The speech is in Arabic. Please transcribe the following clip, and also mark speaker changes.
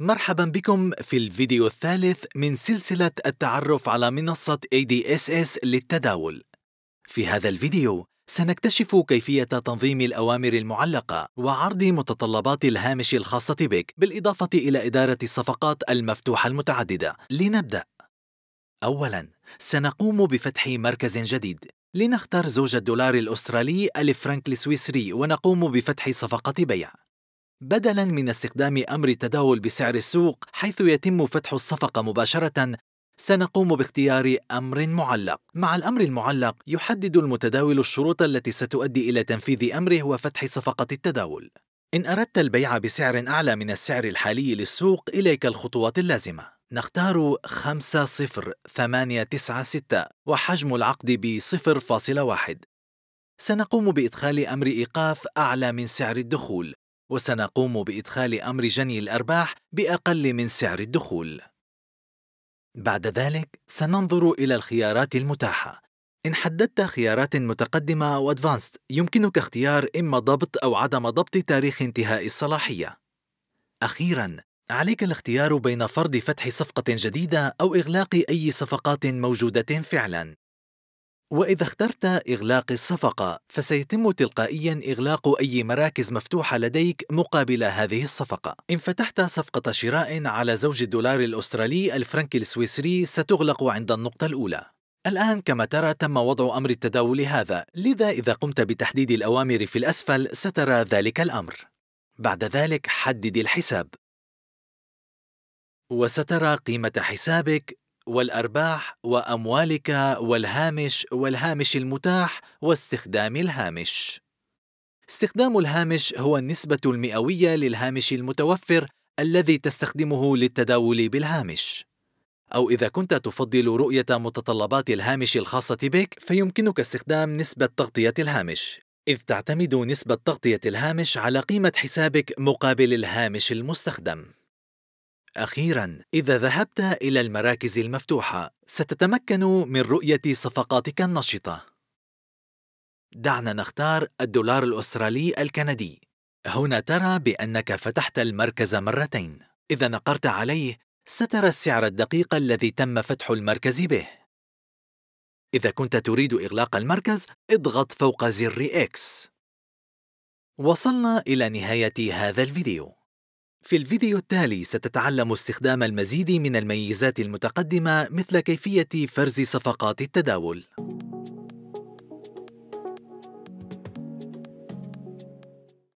Speaker 1: مرحبا بكم في الفيديو الثالث من سلسلة التعرف على منصة ADSS للتداول. في هذا الفيديو سنكتشف كيفية تنظيم الأوامر المعلقة وعرض متطلبات الهامش الخاصة بك بالإضافة إلى إدارة الصفقات المفتوحة المتعددة. لنبدأ. أولا سنقوم بفتح مركز جديد لنختار زوج الدولار الأسترالي الفرنك السويسري ونقوم بفتح صفقة بيع. بدلا من استخدام امر التداول بسعر السوق حيث يتم فتح الصفقه مباشره سنقوم باختيار امر معلق مع الامر المعلق يحدد المتداول الشروط التي ستؤدي الى تنفيذ امره وفتح صفقه التداول ان اردت البيع بسعر اعلى من السعر الحالي للسوق اليك الخطوات اللازمه نختار 50896 وحجم العقد ب 0.1 سنقوم بإدخال أمر إيقاف أعلى من سعر الدخول وسنقوم بإدخال أمر جني الأرباح بأقل من سعر الدخول. بعد ذلك سننظر إلى الخيارات المتاحة. إن حددت خيارات متقدمة أو أدفانست يمكنك اختيار إما ضبط أو عدم ضبط تاريخ انتهاء الصلاحية. أخيراً، عليك الاختيار بين فرض فتح صفقة جديدة أو إغلاق أي صفقات موجودة فعلاً. وإذا اخترت إغلاق الصفقة فسيتم تلقائيا إغلاق أي مراكز مفتوحة لديك مقابل هذه الصفقة إن فتحت صفقة شراء على زوج الدولار الأسترالي الفرنك السويسري ستغلق عند النقطة الأولى الآن كما ترى تم وضع أمر التداول هذا لذا إذا قمت بتحديد الأوامر في الأسفل سترى ذلك الأمر بعد ذلك حدد الحساب وسترى قيمة حسابك والأرباح وأموالك والهامش والهامش المتاح واستخدام الهامش. استخدام الهامش هو النسبة المئوية للهامش المتوفر الذي تستخدمه للتداول بالهامش. أو إذا كنت تفضل رؤية متطلبات الهامش الخاصة بك فيمكنك استخدام نسبة تغطية الهامش، إذ تعتمد نسبة تغطية الهامش على قيمة حسابك مقابل الهامش المستخدم. أخيرا إذا ذهبت إلى المراكز المفتوحة ستتمكن من رؤية صفقاتك النشطة دعنا نختار الدولار الأسترالي الكندي هنا ترى بأنك فتحت المركز مرتين إذا نقرت عليه سترى السعر الدقيق الذي تم فتح المركز به إذا كنت تريد إغلاق المركز اضغط فوق زر X وصلنا إلى نهاية هذا الفيديو في الفيديو التالي ستتعلم استخدام المزيد من الميزات المتقدمة مثل كيفية فرز صفقات التداول